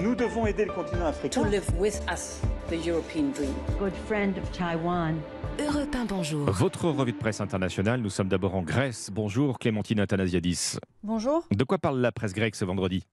Nous devons aider le continent africain. To live with Good friend of Taiwan. Votre revue de presse internationale, nous sommes d'abord en Grèce. Bonjour Clémentine Athanasiadis. Bonjour. De quoi parle la presse grecque ce vendredi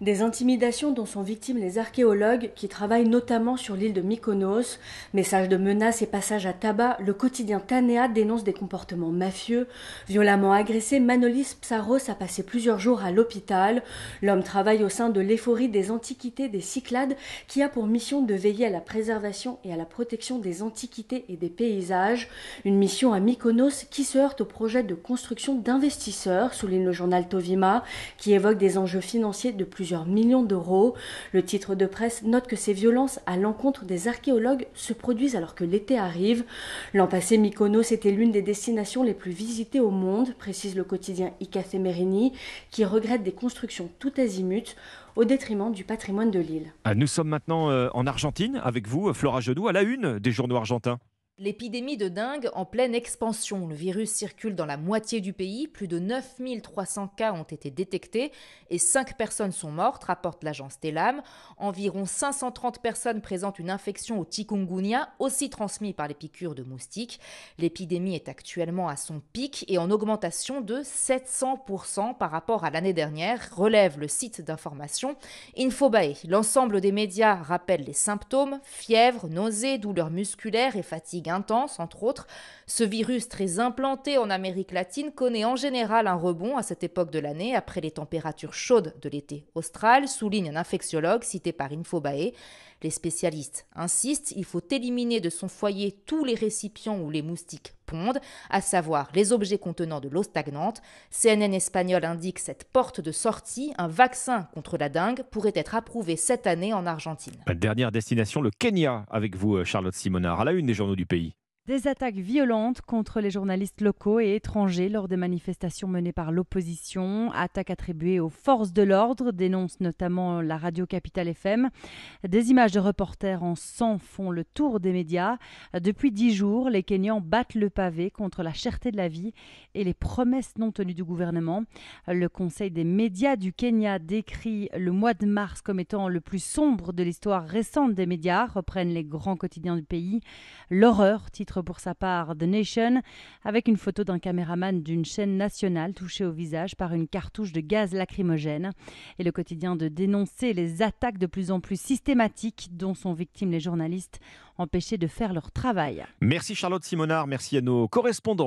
des intimidations dont sont victimes les archéologues qui travaillent notamment sur l'île de Mykonos. Messages de menaces et passages à tabac, le quotidien Tanea dénonce des comportements mafieux. Violemment agressé, Manolis Psaros a passé plusieurs jours à l'hôpital. L'homme travaille au sein de l'Éphorie des Antiquités des Cyclades qui a pour mission de veiller à la préservation et à la protection des antiquités et des paysages. Une mission à Mykonos qui se heurte au projet de construction d'investisseurs, souligne le journal Tovima, qui évoque des enjeux financiers de plusieurs millions d'euros. Le titre de presse note que ces violences à l'encontre des archéologues se produisent alors que l'été arrive. L'an passé, Mykonos était l'une des destinations les plus visitées au monde, précise le quotidien Ika Femerini, qui regrette des constructions tout azimuts au détriment du patrimoine de l'île. Ah, nous sommes maintenant euh, en Argentine avec vous, Flora Genoux, à la une des journaux argentins. L'épidémie de dengue en pleine expansion. Le virus circule dans la moitié du pays. Plus de 9300 cas ont été détectés et 5 personnes sont mortes, rapporte l'agence TELAM. Environ 530 personnes présentent une infection au chikungunya, aussi transmise par les piqûres de moustiques. L'épidémie est actuellement à son pic et en augmentation de 700% par rapport à l'année dernière, relève le site d'information Infobae. L'ensemble des médias rappellent les symptômes fièvre, nausées, douleurs musculaires et fatigue intense, entre autres. Ce virus très implanté en Amérique latine connaît en général un rebond à cette époque de l'année après les températures chaudes de l'été austral, souligne un infectiologue cité par Infobae. Les spécialistes insistent, il faut éliminer de son foyer tous les récipients où les moustiques à savoir les objets contenant de l'eau stagnante. CNN espagnol indique cette porte de sortie, un vaccin contre la dengue pourrait être approuvé cette année en Argentine. Dernière destination, le Kenya, avec vous euh, Charlotte Simonard, à la une des journaux du pays. Des attaques violentes contre les journalistes locaux et étrangers lors des manifestations menées par l'opposition, attaques attribuées aux forces de l'ordre, dénonce notamment la radio Capitale FM. Des images de reporters en sang font le tour des médias. Depuis dix jours, les Kenyans battent le pavé contre la cherté de la vie et les promesses non tenues du gouvernement. Le Conseil des médias du Kenya décrit le mois de mars comme étant le plus sombre de l'histoire récente des médias, reprennent les grands quotidiens du pays. L'horreur, titre pour sa part The Nation, avec une photo d'un caméraman d'une chaîne nationale touché au visage par une cartouche de gaz lacrymogène, et le quotidien de dénoncer les attaques de plus en plus systématiques dont sont victimes les journalistes empêchés de faire leur travail. Merci Charlotte Simonard, merci à nos correspondants.